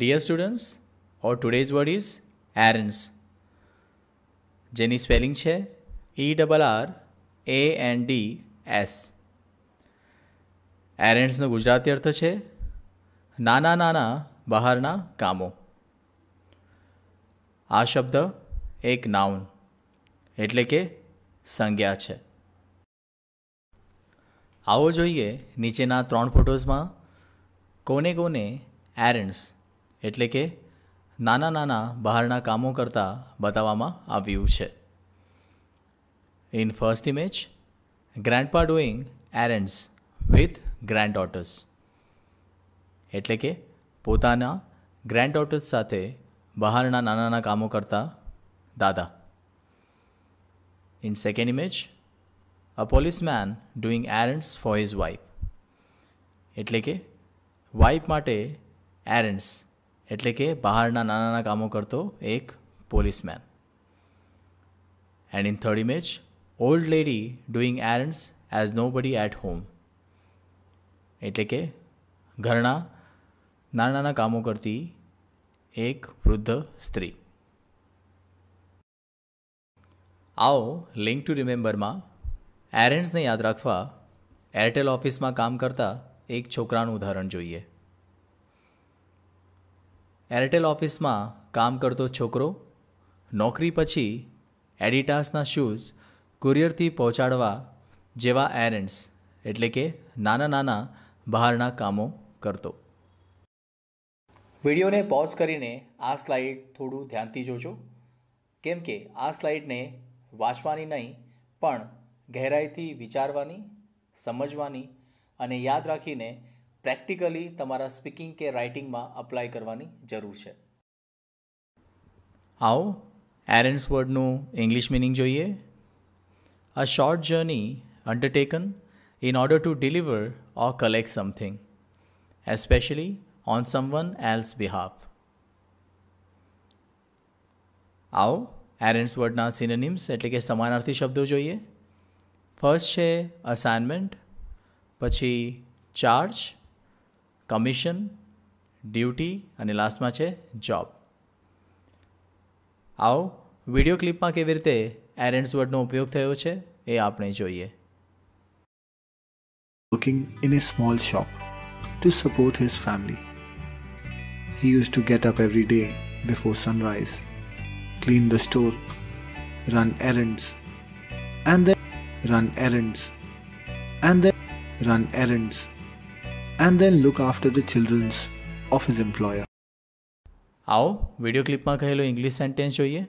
Dear students our today's word is errands. જેની સ્પેલિંગ છે E double R A N D S એરેન્ટ્સનો ગુજરાતી અર્થ છે નાના નાના બહારના કામો આ શબ્દ એક નાઉન એટલે કે સંજ્ઞા છે આવો જોઈએ નીચેના ત્રણ ફોટોઝમાં કોને કોને એરેન્ટ્સ એટલે કે નાના નાના બહારના કામો કરતાં બતાવવામાં આવ્યું છે in first image grandpa doing errands with granddaughters એટલે કે પોતાના ગ્રેન્ડ ડોટર્સ સાથે બહારના નાના નાના કામો કરતા દાદા in second image a policeman doing errands for his wife એટલે કે વાઇફ માટે એરન્ડ્સ એટલે કે બહારના નાના નાના કામો કરતો એક policeman and in third image old lady doing errands as nobody at home એટલે કે ઘરના નાના નાના કામો કરતી એક વૃદ્ધ સ્ત્રી આવો લિંક ટુ રિમેમ્બરમાં એરન્ડ્સને યાદ રાખવા એરટેલ ઓફિસમાં કામ કરતા એક છોકરાનું ઉદાહરણ જોઈએ એરટેલ ઓફિસમાં કામ કરતો છોકરો નોકરી પછી એડિટાસના શૂઝ કુરિયરથી પહોંચાડવા જેવા એરન્ડ્સ એટલે કે નાના નાના બહારના કામો કરતો વિડીયોને પોઝ કરીને આ સ્લાઇડ થોડું ધ્યાનથી જોજો કેમ કે આ સ્લાઇડને વાંચવાની નહીં પણ ગહેરાઈથી વિચારવાની સમજવાની અને યાદ રાખીને પ્રેક્ટિકલી તમારા સ્પીકિંગ કે રાઇટિંગમાં અપ્લાય કરવાની જરૂર છે આવો એરન્સ વર્ડનું ઇંગ્લિશ મિનિંગ જોઈએ a short journey undertaken in order to deliver or collect something, especially on someone else's behalf. આવો એરેન્સ વર્ડના સિનેનિમ્સ એટલે કે સમાનાર્થી શબ્દો જોઈએ ફર્સ્ટ છે અસાઇનમેન્ટ પછી ચાર્જ કમિશન ડ્યુટી અને લાસ્ટમાં છે જોબ આવો વિડીયો ક્લિપમાં કેવી રીતે એરેન્ડ્સ વર્ડનો ઉપયોગ થયો છે એ આપણે જોઈએ working in a small shop to support his family. He used to get up every day before sunrise, clean the store, run errands, and then run errands, and then run errands. and then look after the children of his employer. આવો video ક્લિપમાં કહેલો English sentence જોઈએ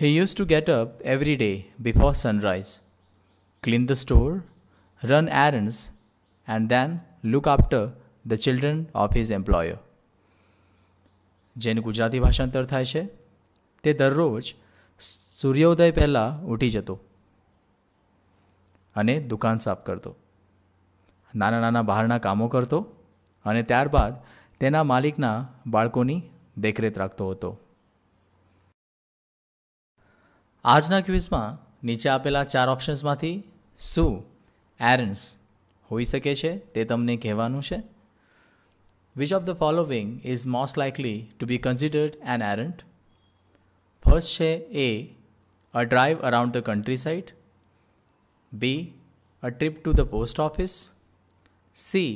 he use to get up every day before sunrise clean the store run errands and then look after the children of his employer જેનું ગુજરાતી ભાષાંતર થાય છે તે દરરોજ સૂર્યોદય પહેલાં ઉઠી જતો અને દુકાન સાફ કરતો નાના નાના બહારના કામો કરતો અને ત્યારબાદ તેના માલિકના બાળકોની દેખરેખ રાખતો હતો આજના ક્વિઝમાં નીચે આપેલા ચાર ઓપ્શન્સમાંથી શું એરન્સ હોઈ શકે છે તે તમને કહેવાનું છે which of the following is most likely to be considered an errand first છે A a drive around the countryside B a trip to the post office C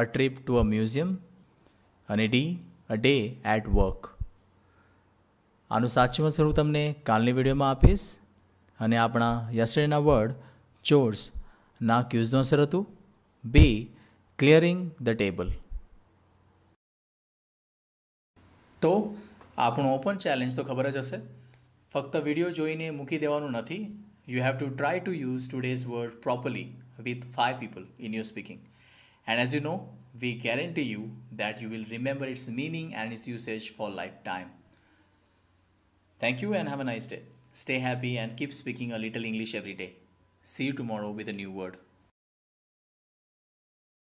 a trip to a museum અને D a day at work આનું સાચું સ્વરૂપ તમને કાલની વિડીયોમાં આપીશ અને આપણા યસ્ટરડેના વર્ડ ચોર્સ ના ક્યુઝનો અસર હતું બી ક્લિયરિંગ ધ ટેબલ તો આપણું ઓપન ચેલેન્જ તો ખબર જ હશે ફક્ત વિડીયો જોઈને મૂકી દેવાનું નથી you have to try to use today's word properly with five people in your speaking And as you know, we guarantee you that you will remember its meaning and its usage for lifetime. Thank you and have a nice day. Stay happy and keep speaking a little English every day. See you tomorrow with a new word.